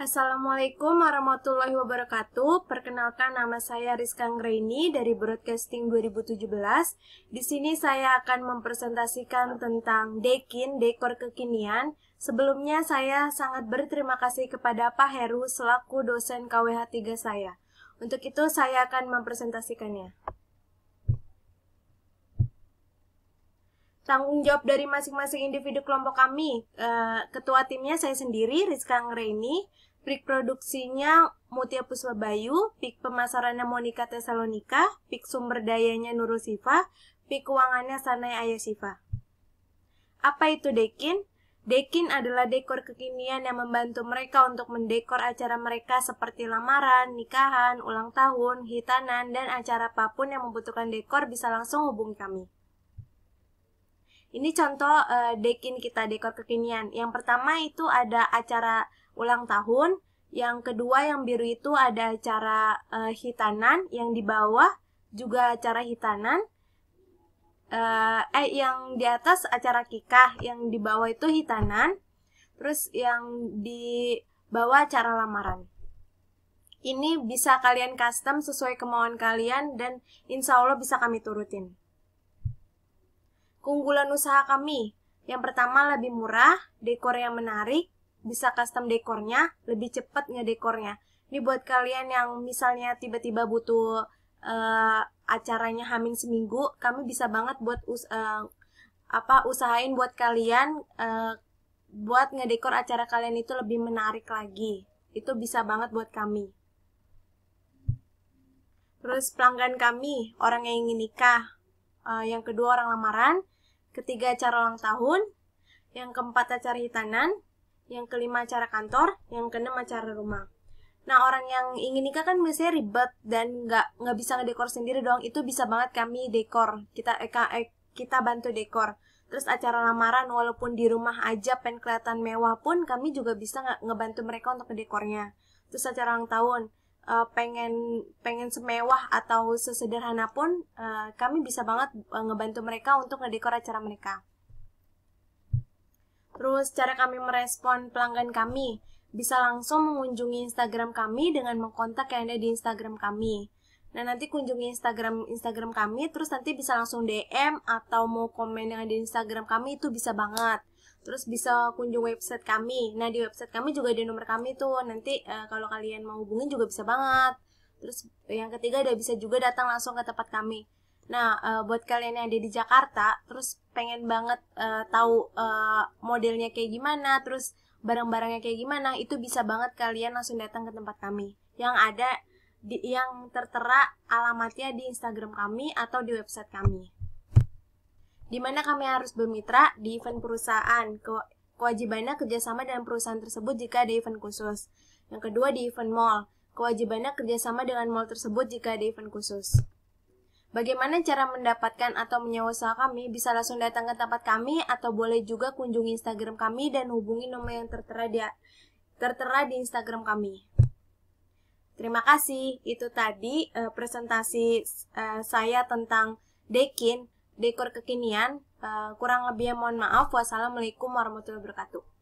Assalamualaikum warahmatullahi wabarakatuh. Perkenalkan nama saya Rizka Anggraini dari Broadcasting 2017. Di sini saya akan mempresentasikan tentang Dekin, Dekor Kekinian. Sebelumnya saya sangat berterima kasih kepada Pak Heru selaku dosen KWH 3 saya. Untuk itu saya akan mempresentasikannya. tanggung jawab dari masing-masing individu kelompok kami. Eh, ketua timnya saya sendiri, Rizka Ngreni, peak produksinya Mutia Puspa Bayu, pik pemasarannya Monika Tesalonika, pik sumber dayanya Nurul Siva, pik keuangannya Sanai Siva. Apa itu Dekin? Dekin adalah dekor kekinian yang membantu mereka untuk mendekor acara mereka seperti lamaran, nikahan, ulang tahun, hitanan, dan acara apapun yang membutuhkan dekor bisa langsung hubungi kami. Ini contoh uh, dekin kita dekor kekinian. Yang pertama itu ada acara ulang tahun, yang kedua yang biru itu ada acara uh, hitanan, yang di bawah juga acara hitanan. Uh, eh yang di atas acara kikah, yang di bawah itu hitanan. Terus yang di bawah acara lamaran. Ini bisa kalian custom sesuai kemauan kalian dan insya Allah bisa kami turutin. Keunggulan usaha kami, yang pertama lebih murah, dekor yang menarik, bisa custom dekornya, lebih cepat ngedekornya. Ini buat kalian yang misalnya tiba-tiba butuh uh, acaranya hamin seminggu, kami bisa banget buat us uh, apa usahain buat kalian uh, buat ngedekor acara kalian itu lebih menarik lagi. Itu bisa banget buat kami. Terus pelanggan kami, orang yang ingin nikah, uh, yang kedua orang lamaran, ketiga acara ulang tahun, yang keempat acara hitanan, yang kelima acara kantor, yang keenam acara rumah. Nah orang yang ingin nikah kan biasanya ribet dan nggak nggak bisa ngedekor sendiri doang itu bisa banget kami dekor kita eh, eh, kita bantu dekor. Terus acara lamaran walaupun di rumah aja pengen kelihatan mewah pun kami juga bisa nggak ngebantu mereka untuk dekornya. Terus acara ulang tahun uh, pengen pengen semewah atau sesederhana pun uh, kami bisa banget uh, ngebantu mereka untuk ngedekor acara mereka. Terus cara kami merespon pelanggan kami bisa langsung mengunjungi Instagram kami dengan mengkontak yang ada di Instagram kami. Nah nanti kunjungi Instagram Instagram kami, terus nanti bisa langsung DM atau mau komen yang ada di Instagram kami itu bisa banget terus bisa kunjung website kami nah di website kami juga ada nomor kami tuh nanti uh, kalau kalian mau hubungin juga bisa banget terus yang ketiga ada bisa juga datang langsung ke tempat kami nah uh, buat kalian yang ada di Jakarta terus pengen banget uh, tahu uh, modelnya kayak gimana terus barang-barangnya kayak gimana itu bisa banget kalian langsung datang ke tempat kami yang ada di, yang tertera alamatnya di Instagram kami atau di website kami di mana kami harus bermitra di event perusahaan. Kewajibannya kerjasama dengan perusahaan tersebut jika ada event khusus. Yang kedua di event mall. Kewajibannya kerjasama dengan mall tersebut jika ada event khusus. Bagaimana cara mendapatkan atau menyewa usaha kami? Bisa langsung datang ke tempat kami atau boleh juga kunjungi Instagram kami dan hubungi nomor yang tertera di, tertera di Instagram kami. Terima kasih. Itu tadi uh, presentasi uh, saya tentang Dekin dekor kekinian. Uh, kurang lebih ya, mohon maaf. Wassalamualaikum warahmatullahi wabarakatuh.